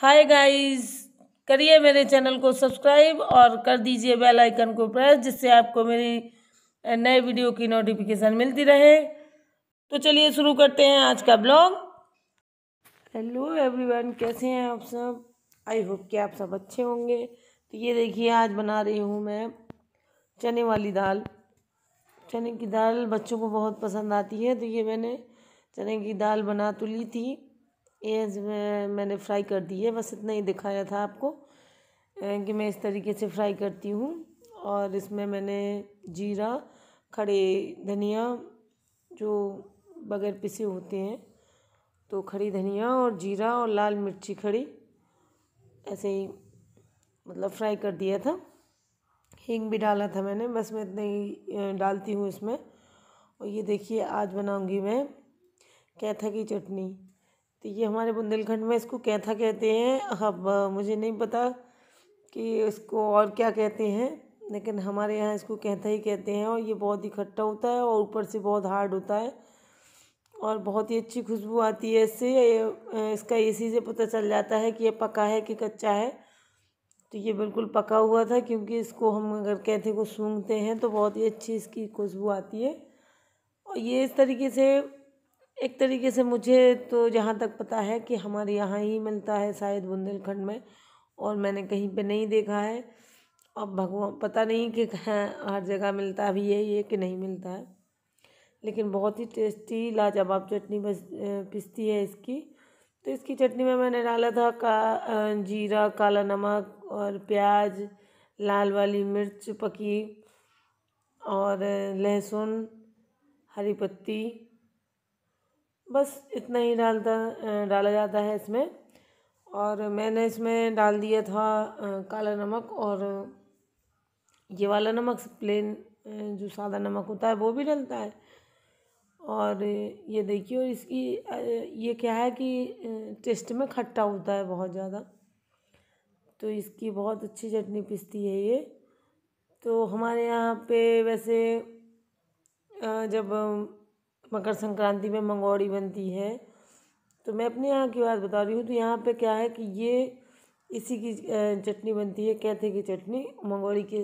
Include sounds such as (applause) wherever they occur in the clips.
hi guys करिए मेरे channel को सब्सक्राइब और कर दीजिए बेल आइकन को प्रेस जिससे आपको मेरी नए वीडियो की नोटिफिकेशन मिलती रहे तो चलिए शुरू करते हैं आज का ब्लॉग हेलो एवरीवन कैसे हैं आप सब आई होप कि आप सब अच्छे होंगे तो ये देखिए आज बना रही हूँ मैं चने वाली दाल चने की दाल बच्चों को बहुत पसंद आती है तो ये मैंने चने की दाल बना तो ली थी ये मैंने फ्राई कर दी है बस इतना ही दिखाया था आपको कि मैं इस तरीके से फ्राई करती हूँ और इसमें मैंने जीरा खड़े धनिया जो बगैर पिसे होते हैं तो खड़ी धनिया और जीरा और लाल मिर्ची खड़ी ऐसे ही मतलब फ्राई कर दिया था हींग भी डाला था मैंने बस मैं इतना ही डालती हूँ इसमें और ये देखिए आज बनाऊँगी मैं कैथा की चटनी तो ये हमारे बुंदेलखंड में इसको कैथा कहते हैं अब मुझे नहीं पता कि इसको और क्या कहते हैं लेकिन हमारे यहाँ इसको कैथा ही कहते हैं और ये बहुत ही इकट्ठा होता है और ऊपर से बहुत हार्ड होता है और बहुत ही अच्छी खुशबू आती है इससे इसका इसी से पता चल जाता है कि ये पका है कि कच्चा है तो ये बिल्कुल पका हुआ था क्योंकि इसको हम अगर कैथे को सूंघते हैं तो बहुत ही अच्छी इसकी खुशबू आती है और ये इस तरीके से एक तरीके से मुझे तो जहाँ तक पता है कि हमारे यहाँ ही मिलता है शायद बुंदेलखंड में और मैंने कहीं पे नहीं देखा है अब भगवान पता नहीं कि हर जगह मिलता भी है ये कि नहीं मिलता है लेकिन बहुत ही टेस्टी लाजवाब चटनी बस पिसती है इसकी तो इसकी चटनी में मैंने डाला था का जीरा काला नमक और प्याज लाल वाली मिर्च पकी और लहसुन हरी पत्ती बस इतना ही डालता डाला जाता है इसमें और मैंने इसमें डाल दिया था काला नमक और ये वाला नमक प्लेन जो सादा नमक होता है वो भी डलता है और ये देखिए और इसकी ये क्या है कि टेस्ट में खट्टा होता है बहुत ज़्यादा तो इसकी बहुत अच्छी चटनी पिसती है ये तो हमारे यहाँ पे वैसे जब मकर संक्रांति में मंगोड़ी बनती है तो मैं अपने यहाँ की बात बता रही हूँ तो यहाँ पे क्या है कि ये इसी की चटनी बनती है कैथे की चटनी मंगोड़ी के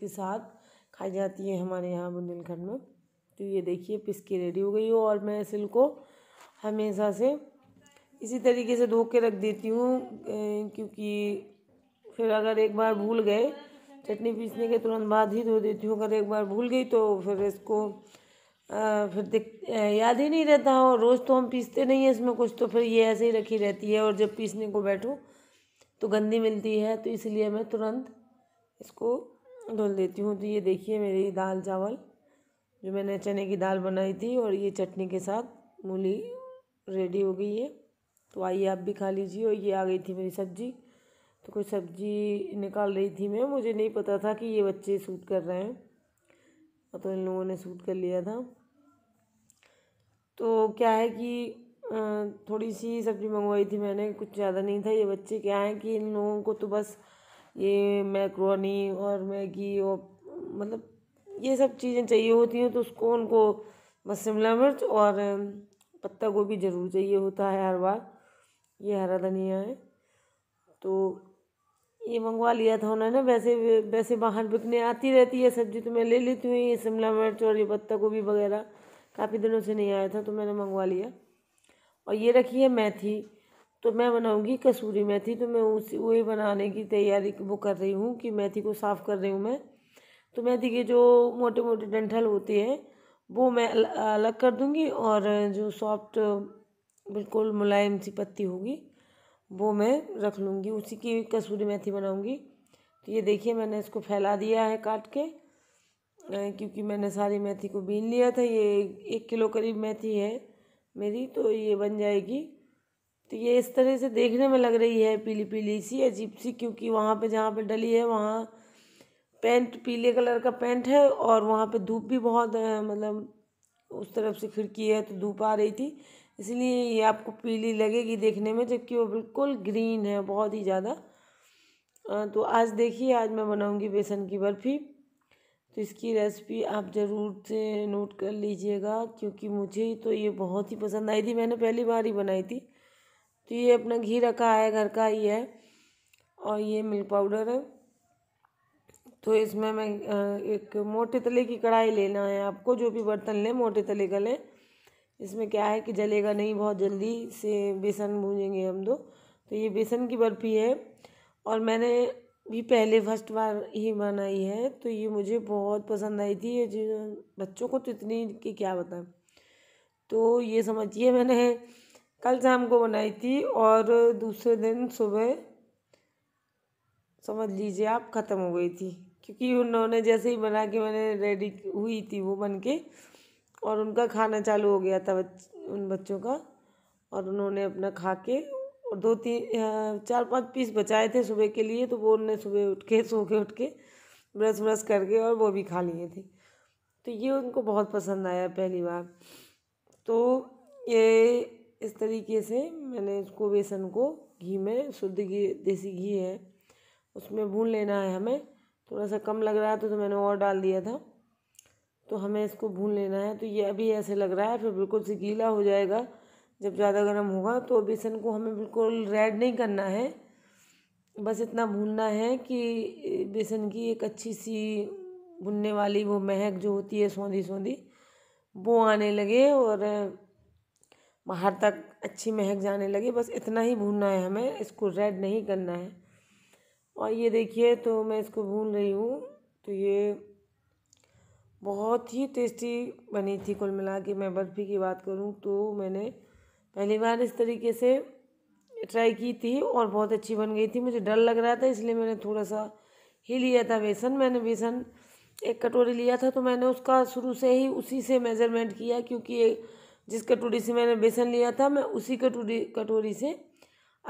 के साथ खाई जाती है हमारे यहाँ बुंदेलखंड में तो ये देखिए पिस के रेडी हो गई हो और मैं सिल को हमेशा से इसी तरीके से धो के रख देती हूँ क्योंकि फिर अगर एक बार भूल गए चटनी पीसने के तुरंत बाद ही धो देती हूँ अगर एक बार भूल गई तो फिर इसको फिर दिख याद ही नहीं रहता और रोज़ तो हम पीसते नहीं हैं इसमें कुछ तो फिर ये ऐसे ही रखी रहती है और जब पीसने को बैठो तो गंदी मिलती है तो इसलिए मैं तुरंत इसको धुल देती हूँ तो ये देखिए मेरी दाल चावल जो मैंने चने की दाल बनाई थी और ये चटनी के साथ मूली रेडी हो गई है तो आइए आप भी खा लीजिए और ये आ गई थी मेरी सब्ज़ी तो कोई सब्ज़ी निकाल रही थी मैं मुझे नहीं पता था कि ये बच्चे सूट कर रहे हैं तो इन लोगों ने सूट कर लिया था तो क्या है कि थोड़ी सी सब्ज़ी मंगवाई थी मैंने कुछ ज़्यादा नहीं था ये बच्चे क्या हैं कि इन लोगों को तो बस ये मैक्रोनी और मैगी और मतलब ये सब चीज़ें चाहिए होती हैं तो उसको उनको बस शिमला मिर्च और पत्ता गोभी ज़रूर चाहिए होता है हर बार ये हरा धनिया है तो ये मंगवा लिया था उन्होंने वैसे वैसे बाहर बिकने आती रहती है सब्जी तो मैं ले लेती हूँ ये शिमला मिर्च और ये पत्ता गोभी वगैरह काफ़ी दिनों से नहीं आया था तो मैंने मंगवा लिया और ये रखी है मैथी तो मैं बनाऊँगी कसूरी मैथी तो मैं उस वही बनाने की तैयारी वो कर रही हूँ कि मैथी को साफ़ कर रही हूँ मैं तो मैथी के जो मोटे मोटे डंठल होते हैं वो मैं अलग कर दूँगी और जो सॉफ्ट बिल्कुल मुलायम सी पत्ती होगी वो मैं रख लूँगी उसी की कसूरी मेथी बनाऊँगी तो ये देखिए मैंने इसको फैला दिया है काट के क्योंकि मैंने सारी मेथी को बीन लिया था ये एक किलो करीब मेथी है मेरी तो ये बन जाएगी तो ये इस तरह से देखने में लग रही है पीली पीली सी अजीब सी क्योंकि वहाँ पे जहाँ पे डली है वहाँ पेंट पीले कलर का पेंट है और वहाँ पे धूप भी बहुत मतलब उस तरफ से खिड़की है तो धूप आ रही थी इसलिए ये आपको पीली लगेगी देखने में जबकि वो बिल्कुल ग्रीन है बहुत ही ज़्यादा तो आज देखिए आज मैं बनाऊंगी बेसन की बर्फ़ी तो इसकी रेसिपी आप ज़रूर से नोट कर लीजिएगा क्योंकि मुझे तो ये बहुत ही पसंद आई थी मैंने पहली बार ही बनाई थी तो ये अपना घी रखा है घर का ही है और ये मिल्क पाउडर है तो इसमें मैं एक मोटे तले की कढ़ाई लेना है आपको जो भी बर्तन लें मोटे तले का लें इसमें क्या है कि जलेगा नहीं बहुत जल्दी से बेसन भूजेंगे हम दो तो ये बेसन की बर्फ़ी है और मैंने भी पहले फर्स्ट बार ही बनाई है तो ये मुझे बहुत पसंद आई थी ये बच्चों को तो इतनी कि क्या बताएं तो ये समझिए मैंने कल शाम को बनाई थी और दूसरे दिन सुबह समझ लीजिए आप ख़त्म हो गई थी क्योंकि उन्होंने जैसे ही बना के मैंने रेडी हुई थी वो बन के और उनका खाना चालू हो गया था बच, उन बच्चों का और उन्होंने अपना खा के और दो तीन चार पांच पीस बचाए थे सुबह के लिए तो वो उनने सुबह उठ के (laughs) सो के उठ के ब्रश व्रश करके और वो भी खा लिए थे तो ये उनको बहुत पसंद आया पहली बार तो ये इस तरीके से मैंने इसको बेसन को घी में शुद्ध घी देसी घी है उसमें भून लेना है हमें थोड़ा सा कम लग रहा था तो, तो मैंने और डाल दिया था तो हमें इसको भून लेना है तो ये अभी ऐसे लग रहा है फिर बिल्कुल से गीला हो जाएगा जब ज़्यादा गर्म होगा तो बेसन को हमें बिल्कुल रेड नहीं करना है बस इतना भूनना है कि बेसन की एक अच्छी सी भुनने वाली वो महक जो होती है सौंधी सौंधी वो आने लगे और बाहर तक अच्छी महक जाने लगे बस इतना ही भूनना है हमें इसको रेड नहीं करना है और ये देखिए तो मैं इसको भून रही हूँ तो ये बहुत ही टेस्टी बनी थी कुल मिला के मैं बर्फ़ी की बात करूँ तो मैंने पहली बार इस तरीके से ट्राई की थी और बहुत अच्छी बन गई थी मुझे डर लग रहा था इसलिए मैंने थोड़ा सा ही लिया था बेसन मैंने बेसन एक कटोरी लिया था तो मैंने उसका शुरू से ही उसी से मेज़रमेंट किया क्योंकि जिस कटोरी से मैंने बेसन लिया था मैं उसी कटोरी कटोरी से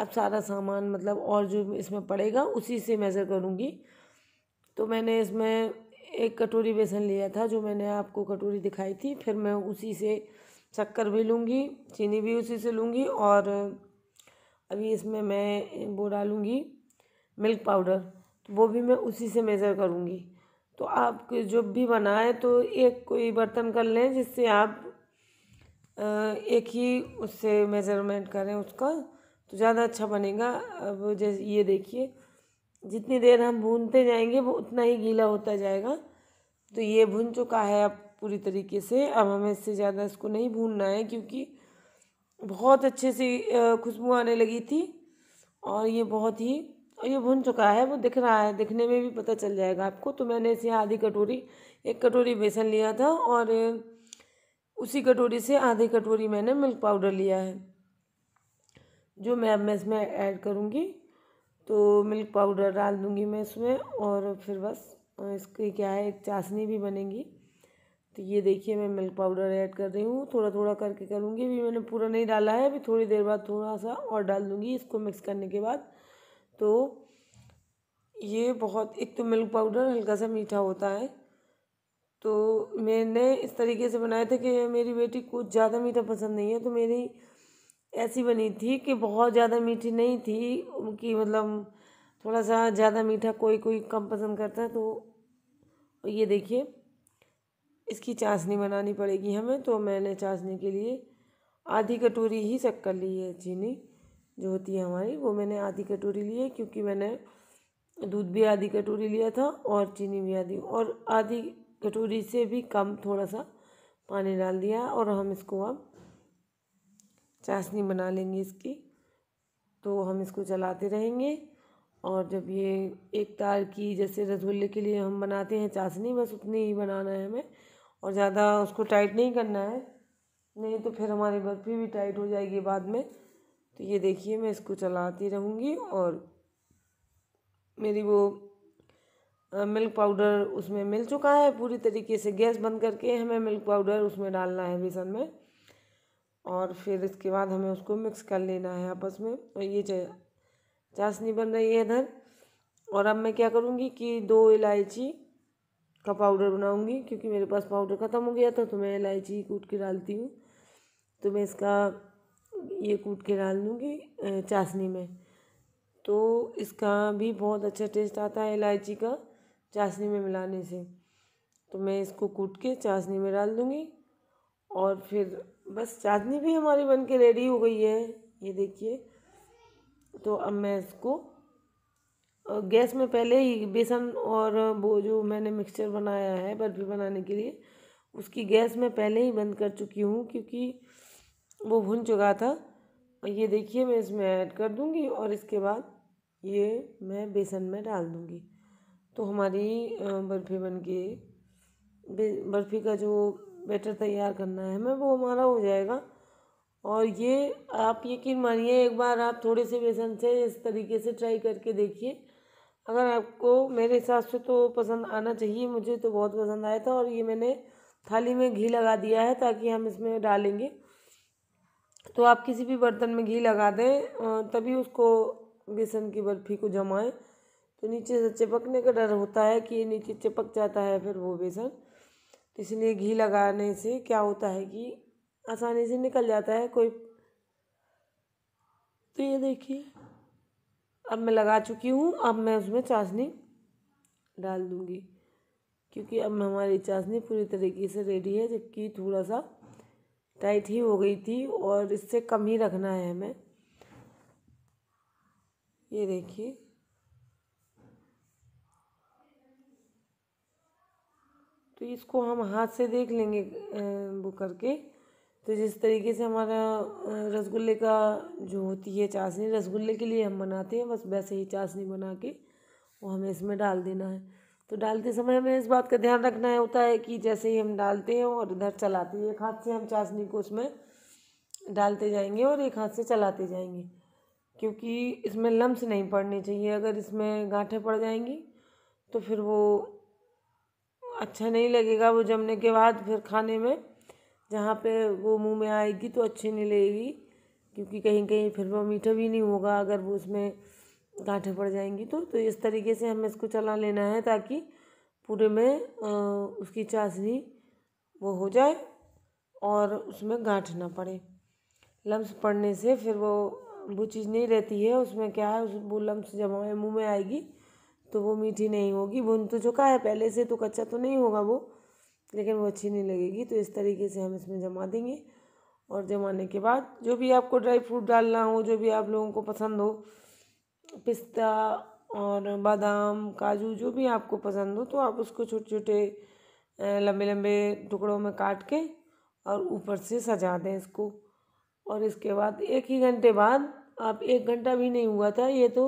अब सारा सामान मतलब और जो इसमें पड़ेगा उसी से मेज़र करूँगी तो मैंने इसमें एक कटोरी बेसन लिया था जो मैंने आपको कटोरी दिखाई थी फिर मैं उसी से शक्कर भी लूँगी चीनी भी उसी से लूँगी और अभी इसमें मैं वो डालूँगी मिल्क पाउडर तो वो भी मैं उसी से मेज़र करूँगी तो आप जब भी बनाएं तो एक कोई बर्तन कर लें जिससे आप एक ही उससे मेज़रमेंट करें उसका तो ज़्यादा अच्छा बनेगा अब जैसे ये देखिए जितनी देर हम भूनते जाएंगे वो उतना ही गीला होता जाएगा तो ये भुन चुका है अब पूरी तरीके से अब हमें इससे ज़्यादा इसको नहीं भूनना है क्योंकि बहुत अच्छे से खुशबू आने लगी थी और ये बहुत ही और ये भुन चुका है वो दिख रहा है दिखने में भी पता चल जाएगा आपको तो मैंने इसे आधी कटोरी एक कटोरी बेसन लिया था और उसी कटोरी से आधी कटोरी मैंने मिल्क पाउडर लिया है जो मैं अब मैं इसमें ऐड करूँगी तो मिल्क पाउडर डाल दूँगी मैं इसमें और फिर बस इसकी क्या है एक चाशनी भी बनेगी तो ये देखिए मैं मिल्क पाउडर ऐड कर रही हूँ थोड़ा थोड़ा करके करूँगी अभी मैंने पूरा नहीं डाला है अभी थोड़ी देर बाद थोड़ा सा और डाल दूँगी इसको मिक्स करने के बाद तो ये बहुत एक तो मिल्क पाउडर हल्का सा मीठा होता है तो मैंने इस तरीके से बनाया था कि मेरी बेटी कुछ ज़्यादा मीठा पसंद नहीं है तो मेरी ऐसी बनी थी कि बहुत ज़्यादा मीठी नहीं थी उनकी मतलब थोड़ा सा ज़्यादा मीठा कोई कोई कम पसंद करता है तो ये देखिए इसकी चाशनी बनानी पड़ेगी हमें तो मैंने चाशनी के लिए आधी कटोरी ही शक्कर ली है चीनी जो होती है हमारी वो मैंने आधी कटोरी ली है क्योंकि मैंने दूध भी आधी कटोरी लिया था और चीनी भी आधी और आधी कटोरी से भी कम थोड़ा सा पानी डाल दिया और हम इसको अब चाशनी बना लेंगे इसकी तो हम इसको चलाते रहेंगे और जब ये एक तार की जैसे रसगुल्ले के लिए हम बनाते हैं चाशनी बस उतनी ही बनाना है हमें और ज़्यादा उसको टाइट नहीं करना है नहीं तो फिर हमारी बर्फ़ी भी टाइट हो जाएगी बाद में तो ये देखिए मैं इसको चलाती रहूँगी और मेरी वो मिल्क पाउडर उसमें मिल चुका है पूरी तरीके से गैस बंद करके हमें मिल्क पाउडर उसमें डालना है बेसन में और फिर इसके बाद हमें उसको मिक्स कर लेना है आपस में और ये चाशनी बन रही है इधर और अब मैं क्या करूँगी कि दो इलायची का पाउडर बनाऊँगी क्योंकि मेरे पास पाउडर ख़त्म हो गया था तो मैं इलायची कूट के डालती हूँ तो मैं इसका ये कूट के डाल दूँगी चाशनी में तो इसका भी बहुत अच्छा टेस्ट आता है इलायची का चाशनी में मिलाने से तो मैं इसको कूट के चाशनी में डाल दूँगी और फिर बस चाँदनी भी हमारी बन के रेडी हो गई है ये देखिए तो अब मैं इसको गैस में पहले ही बेसन और वो जो मैंने मिक्सचर बनाया है बर्फ़ी बनाने के लिए उसकी गैस मैं पहले ही बंद कर चुकी हूँ क्योंकि वो भुन चुका था ये देखिए मैं इसमें ऐड कर दूँगी और इसके बाद ये मैं बेसन में डाल दूँगी तो हमारी बर्फ़ी बन के बर्फ़ी का जो बैटर तैयार करना है हमें वो हमारा हो जाएगा और ये आप यकीन मानिए एक बार आप थोड़े से बेसन से इस तरीके से ट्राई करके देखिए अगर आपको मेरे हिसाब से तो पसंद आना चाहिए मुझे तो बहुत पसंद आया था और ये मैंने थाली में घी लगा दिया है ताकि हम इसमें डालेंगे तो आप किसी भी बर्तन में घी लगा दें तभी उसको बेसन की बर्फ़ी को जमाएं तो नीचे से चिपकने का डर होता है कि नीचे चिपक जाता है फिर वो बेसन इसलिए घी लगाने से क्या होता है कि आसानी से निकल जाता है कोई तो ये देखिए अब मैं लगा चुकी हूँ अब मैं उसमें चाशनी डाल दूँगी क्योंकि अब हमारी चाशनी पूरी तरीके से रेडी है जबकि थोड़ा सा टाइट ही हो गई थी और इससे कम ही रखना है हमें ये देखिए तो इसको हम हाथ से देख लेंगे वो करके तो जिस तरीके से हमारा रसगुल्ले का जो होती है चाशनी रसगुल्ले के लिए हम बनाते हैं बस वैसे ही चाशनी बना के वो हमें इसमें डाल देना है तो डालते समय हमें इस बात का ध्यान रखना है होता है कि जैसे ही हम डालते हैं और इधर चलाते हैं एक हाथ से हम चाशनी को उसमें डालते जाएंगे और एक हाथ से चलाते जाएंगे क्योंकि इसमें लम्स नहीं पड़ने चाहिए अगर इसमें गांठे पड़ जाएंगी तो फिर वो अच्छा नहीं लगेगा वो जमने के बाद फिर खाने में जहाँ पे वो मुंह में आएगी तो अच्छी नहीं लगेगी क्योंकि कहीं कहीं फिर वो मीठा भी नहीं होगा अगर वो उसमें गांठें पड़ जाएंगी तो तो इस तरीके से हमें इसको चला लेना है ताकि पूरे में आ, उसकी चाशनी वो हो जाए और उसमें गांठ ना पड़े लम्स पड़ने से फिर वो वो चीज़ नहीं रहती है उसमें क्या है उस वो लम्स जमा मुँह में आएगी तो वो मीठी नहीं होगी भुन तो चुका है पहले से तो कच्चा तो नहीं होगा वो लेकिन वो अच्छी नहीं लगेगी तो इस तरीके से हम इसमें जमा देंगे और जमाने के बाद जो भी आपको ड्राई फ्रूट डालना हो जो भी आप लोगों को पसंद हो पिस्ता और बादाम काजू जो भी आपको पसंद हो तो आप उसको छोटे छोटे लंबे लंबे टुकड़ों में काट के और ऊपर से सजा दें इसको और इसके बाद एक ही घंटे बाद आप एक घंटा भी नहीं हुआ था ये तो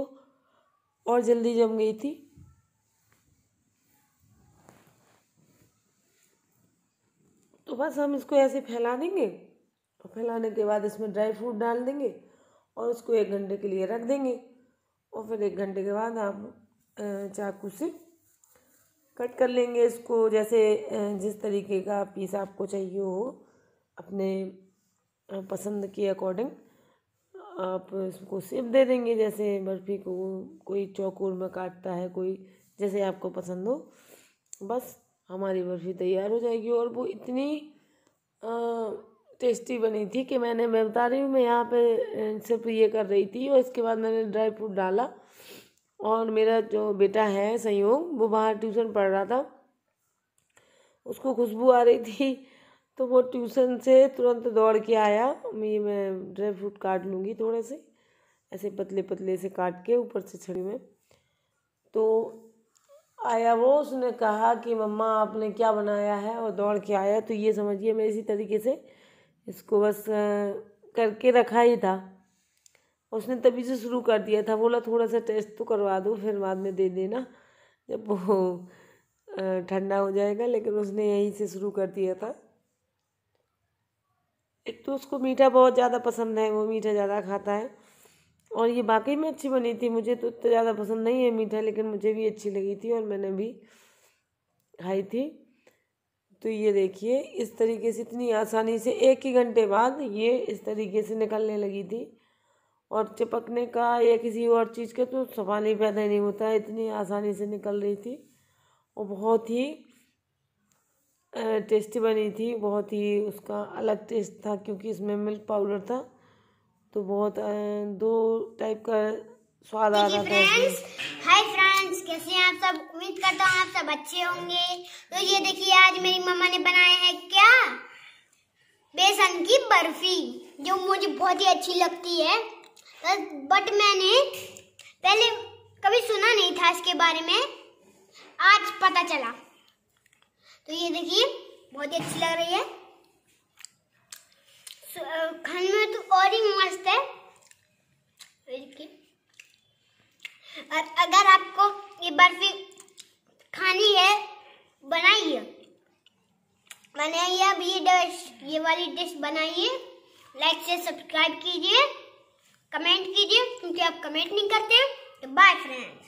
और जल्दी जम गई थी तो बस हम इसको ऐसे फैला देंगे और तो फैलाने के बाद इसमें ड्राई फ्रूट डाल देंगे और इसको एक घंटे के लिए रख देंगे और फिर एक घंटे के बाद आप चाकू से कट कर लेंगे इसको जैसे जिस तरीके का पीस आपको चाहिए हो अपने पसंद के अकॉर्डिंग आप उसको सेप दे देंगे जैसे बर्फ़ी को कोई चौकोर में काटता है कोई जैसे आपको पसंद हो बस हमारी बर्फ़ी तैयार हो जाएगी और वो इतनी टेस्टी बनी थी कि मैंने मैं बता रही हूँ मैं यहाँ पे सिर्फ ये कर रही थी और इसके बाद मैंने ड्राई फ्रूट डाला और मेरा जो बेटा है संयोग वो बाहर ट्यूशन पढ़ रहा था उसको खुशबू आ रही थी तो वो ट्यूशन से तुरंत दौड़ के आया मैं मैं ड्राई फ्रूट काट लूँगी थोड़े से ऐसे पतले पतले से काट के ऊपर से छड़ी में तो आया वो उसने कहा कि मम्मा आपने क्या बनाया है और दौड़ के आया तो ये समझिए मैं इसी तरीके से इसको बस करके रखा ही था उसने तभी से शुरू कर दिया था बोला थोड़ा सा टेस्ट तो करवा दो फिर बाद में दे देना जब वो ठंडा हो जाएगा लेकिन उसने यहीं से शुरू कर दिया था एक तो उसको मीठा बहुत ज़्यादा पसंद है वो मीठा ज़्यादा खाता है और ये वाकई में अच्छी बनी थी मुझे तो इतना ज़्यादा पसंद नहीं है मीठा लेकिन मुझे भी अच्छी लगी थी और मैंने भी खाई थी तो ये देखिए इस तरीके से इतनी आसानी से एक ही घंटे बाद ये इस तरीके से निकलने लगी थी और चिपकने का या किसी और चीज़ का तो सवाल ही पैदा नहीं होता इतनी आसानी से निकल रही थी और बहुत ही टेस्टी बनी थी बहुत ही उसका अलग टेस्ट था क्योंकि इसमें मिल्क पाउडर था तो बहुत दो टाइप का स्वाद आ रहा था हाय फ्रेंड्स कैसे हैं आप सब उम्मीद करता हूँ आप सब अच्छे होंगे तो ये देखिए आज मेरी मम्मा ने बनाए हैं क्या बेसन की बर्फी जो मुझे बहुत ही अच्छी लगती है बट मैंने पहले कभी सुना नहीं था इसके बारे में आज पता चला तो ये देखिए बहुत ही अच्छी लग रही है खाने में तो और ही मस्त है और अगर आपको ये बर्फी खानी है बनाइए बनाइए अब ये डिश ये वाली डिश बनाइए लाइक से सब्सक्राइब कीजिए कमेंट कीजिए क्योंकि आप कमेंट नहीं करते तो बाय फ्रेंड